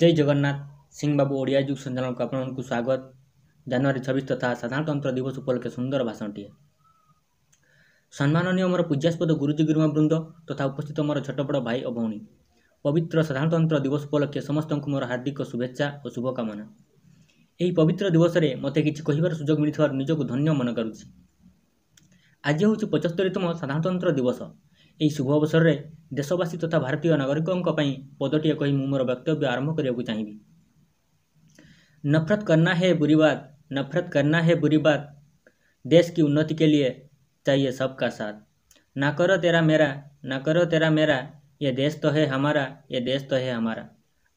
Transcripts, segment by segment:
ଜୟ ଜଗନ୍ନାଥ ସିଂ ବାବୁ ଓଡ଼ିଆ ଯୁଗ ସଞ୍ଚାଳକଙ୍କୁ ଆପଣଙ୍କୁ ସ୍ୱାଗତ ଜାନୁଆରୀ ଛବିଶ ତଥା ସାଧାରଣତନ୍ତ୍ର ଦିବସ ଉପଲକ୍ଷେ ସୁନ୍ଦର ଭାଷଣଟିଏ ସମ୍ମାନନୀୟ ମୋର ପୂଜ୍ୟାସ୍ପଦ ଗୁରୁଜୀ ଗୁରୁମାବୃନ୍ଦ ତଥା ଉପସ୍ଥିତ ମୋର ଛୋଟ ବଡ଼ ଭାଇ ଓ ଭଉଣୀ ପବିତ୍ର ସାଧାରଣତନ୍ତ୍ର ଦିବସ ଉପଲକ୍ଷେ ସମସ୍ତଙ୍କୁ ମୋର ହାର୍ଦ୍ଦିକ ଶୁଭେଚ୍ଛା ଓ ଶୁଭକାମନା ଏହି ପବିତ୍ର ଦିବସରେ ମୋତେ କିଛି କହିବାର ସୁଯୋଗ ମିଳିଥିବାରୁ ନିଜକୁ ଧନ୍ୟ ମନେ କରୁଛି ଆଜି ହେଉଛି ପଞ୍ଚସ୍ତରୀତମ ସାଧାରଣତନ୍ତ୍ର ଦିବସ এই শুভ অবসর রে দেশবাসী তথা ভারতীয় নাগরিকଙ୍କ পই পদটি কহি মুমোর বক্তব্য আরম্ভ কৰিব চাহিবি নফরত কৰনা হে বুৰি বাত নফরত কৰনা হে বুৰি বাত দেশ কি উন্নতি কে লিয়ে চাই এ সব কা সাথ না কৰ তেরা মেরা না কৰ তেরা মেরা ই দেশ তো হে হামারা ই দেশ তো হে হামারা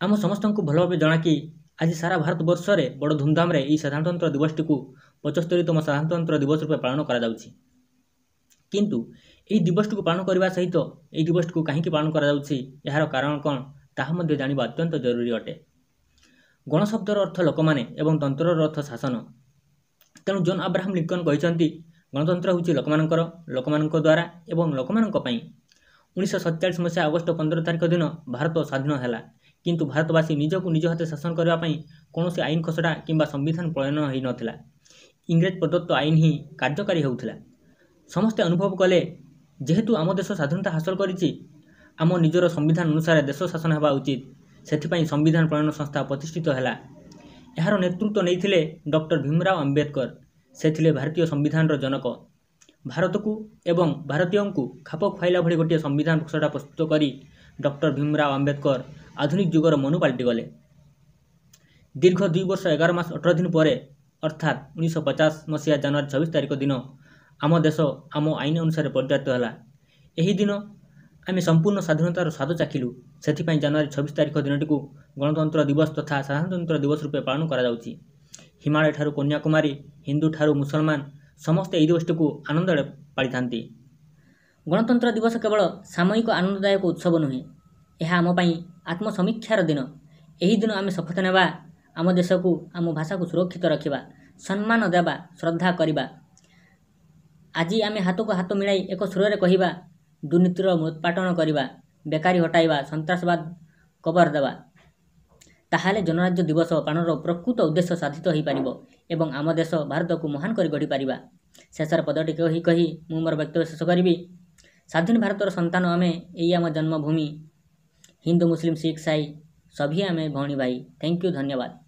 আমে সমস্ত কো ভাল ভাবে জানা কি আজি সারা ভারত বর্ষ রে বড় ধুমধাম রে ই স্বাধীনতা দিবসটি কো 75 তম স্বাধীনতা দিবস রূপে পালন করা যাওচি কিন্তু ଏହି ଦିବସଟିକୁ ପାଳନ କରିବା ସହିତ ଏହି ଦିବସଟିକୁ କାହିଁକି ପାଳନ କରାଯାଉଛି ଏହାର କାରଣ କ'ଣ ତାହା ମଧ୍ୟ ଜାଣିବା ଅତ୍ୟନ୍ତ ଜରୁରୀ ଅଟେ ଗଣଶବ୍ଦର ଅର୍ଥ ଲୋକମାନେ ଏବଂ ତନ୍ତ୍ରର ଅର୍ଥ ଶାସନ ତେଣୁ ଜନ୍ ଆବ୍ରାହମ୍ ଲିଙ୍କନ୍ କହିଛନ୍ତି ଗଣତନ୍ତ୍ର ହେଉଛି ଲୋକମାନଙ୍କର ଲୋକମାନଙ୍କ ଦ୍ୱାରା ଏବଂ ଲୋକମାନଙ୍କ ପାଇଁ ଉଣେଇଶହ ସତଚାଳିଶ ମସିହା ଅଗଷ୍ଟ ପନ୍ଦର ତାରିଖ ଦିନ ଭାରତ ସ୍ୱାଧୀନ ହେଲା କିନ୍ତୁ ଭାରତବାସୀ ନିଜକୁ ନିଜ ହାତରେ ଶାସନ କରିବା ପାଇଁ କୌଣସି ଆଇନ ଖସଡ଼ା କିମ୍ବା ସମ୍ବିଧାନ ପ୍ରଣୟନ ହୋଇନଥିଲା ଇଂରେଜ ପ୍ରଦତ୍ତ ଆଇନ ହିଁ କାର୍ଯ୍ୟକାରୀ ହେଉଥିଲା ସମସ୍ତେ ଅନୁଭବ କଲେ ଯେହେତୁ ଆମ ଦେଶ ସ୍ୱାଧୀନତା ହାସଲ କରିଛି ଆମ ନିଜର ସମ୍ବିଧାନ ଅନୁସାରେ ଦେଶ ଶାସନ ହେବା ଉଚିତ ସେଥିପାଇଁ ସମ୍ବିଧାନ ପ୍ରଣୟନ ସଂସ୍ଥା ପ୍ରତିଷ୍ଠିତ ହେଲା ଏହାର ନେତୃତ୍ୱ ନେଇଥିଲେ ଡକ୍ଟର ଭୀମରାଓ ଆମ୍ବେଦକର ସେ ଥିଲେ ଭାରତୀୟ ସମ୍ବିଧାନର ଜନକ ଭାରତକୁ ଏବଂ ଭାରତୀୟଙ୍କୁ ଖାପ ଖୁଆଇଲା ଭଳି ଗୋଟିଏ ସମ୍ବିଧାନ ପୃଷ୍ଠଟା ପ୍ରସ୍ତୁତ କରି ଡକ୍ଟର ଭୀମରାଓ ଆମ୍ବେଦକର ଆଧୁନିକ ଯୁଗର ମନୁ ପାଲଟିଗଲେ ଦୀର୍ଘ ଦୁଇ ବର୍ଷ ଏଗାର ମାସ ଅଠର ଦିନ ପରେ ଅର୍ଥାତ୍ ଉଣେଇଶହ ପଚାଶ ମସିହା ଜାନୁଆରୀ ଛବିଶ ତାରିଖ ଦିନ ଆମ ଦେଶ ଆମ ଆଇନ ଅନୁସାରେ ପରିଚାଳିତ ହେଲା ଏହି ଦିନ ଆମେ ସମ୍ପୂର୍ଣ୍ଣ ସ୍ୱାଧୀନତାର ସ୍ୱାଦ ଚାଖିଲୁ ସେଥିପାଇଁ ଜାନୁଆରୀ ଛବିଶ ତାରିଖ ଦିନଟିକୁ ଗଣତନ୍ତ୍ର ଦିବସ ତଥା ସାଧାରଣତନ୍ତ୍ର ଦିବସ ରୂପେ ପାଳନ କରାଯାଉଛି ହିମାଳୟ ଠାରୁ କନ୍ୟାକୁମାରୀ ହିନ୍ଦୁ ଠାରୁ ମୁସଲମାନ ସମସ୍ତେ ଏହି ଦିବସଟିକୁ ଆନନ୍ଦରେ ପାଳିଥାନ୍ତି ଗଣତନ୍ତ୍ର ଦିବସ କେବଳ ସାମୟିକ ଆନନ୍ଦଦାୟକ ଉତ୍ସବ ନୁହେଁ ଏହା ଆମ ପାଇଁ ଆତ୍ମସମୀକ୍ଷାର ଦିନ ଏହି ଦିନ ଆମେ ଶପଥ ନେବା ଆମ ଦେଶକୁ ଆମ ଭାଷାକୁ ସୁରକ୍ଷିତ ରଖିବା ସମ୍ମାନ ଦେବା ଶ୍ରଦ୍ଧା କରିବା ଆଜି ଆମେ ହାତକୁ ହାତ ମିଳାଇ ଏକ ସ୍ୱରରେ କହିବା ଦୁର୍ନୀତିର ମୂଳୋତ୍ପାଟନ କରିବା ବେକାରୀ ହଟାଇବା ସନ୍ତାସବାଦ କବର ଦେବା ତାହେଲେ ଜନରାଜ୍ୟ ଦିବସ ପାଳନର ପ୍ରକୃତ ଉଦ୍ଦେଶ୍ୟ ସାଧିତ ହୋଇପାରିବ ଏବଂ ଆମ ଦେଶ ଭାରତକୁ ମହାନ କରି ଗଢ଼ିପାରିବା ଶେଷରେ ପଦଟି କହି କହି ମୁଁ ମୋର ବକ୍ତବ୍ୟ ଶେଷ କରିବି ସ୍ୱାଧୀନ ଭାରତର ସନ୍ତାନ ଆମେ ଏଇ ଆମ ଜନ୍ମଭୂମି ହିନ୍ଦୁ ମୁସଲିମ୍ ଶିଖ୍ ସାଇ ସଭି ଆମେ ଭଉଣୀ ଭାଇ ଥ୍ୟାଙ୍କ ୟୁ ଧନ୍ୟବାଦ